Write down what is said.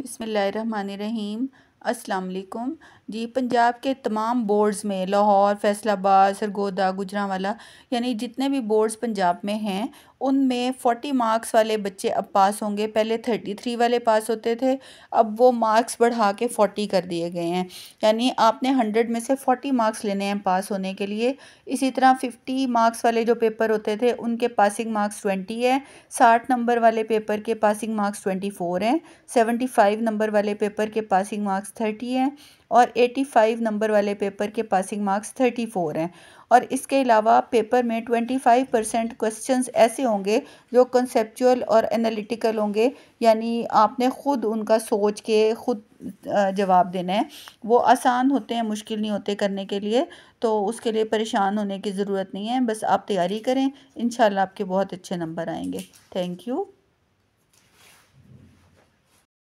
बिसमीम असलकुम जी पंजाब के तमाम बोर्ड्स में लाहौर फैसलाबाद सरगोदा गुजरावाला यानी जितने भी बोर्ड्स पंजाब में हैं उनमें फोर्टी मार्क्स वाले बच्चे अब पास होंगे पहले थर्टी थ्री वाले पास होते थे अब वो मार्क्स बढ़ा के फोर्टी कर दिए गए हैं यानी आपने हंड्रेड में से फोर्टी मार्क्स लेने हैं पास होने के लिए इसी तरह फिफ्टी मार्क्स वाले जो पेपर होते थे उनके पासिंग मार्क्स ट्वेंटी है साठ नंबर वाले पेपर के पासिंग मार्क्स ट्वेंटी फोर हैं सेवेंटी फाइव नंबर वाले पेपर के पासिंग मार्क्स थर्टी हैं और 85 नंबर वाले पेपर के पासिंग मार्क्स 34 हैं और इसके अलावा पेपर में 25 परसेंट क्वेश्चन ऐसे होंगे जो कंसेप्चुअल और एनालिटिकल होंगे यानी आपने ख़ुद उनका सोच के ख़ुद जवाब देना है वो आसान होते हैं मुश्किल नहीं होते करने के लिए तो उसके लिए परेशान होने की ज़रूरत नहीं है बस आप तैयारी करें इन आपके बहुत अच्छे नंबर आएंगे थैंक यू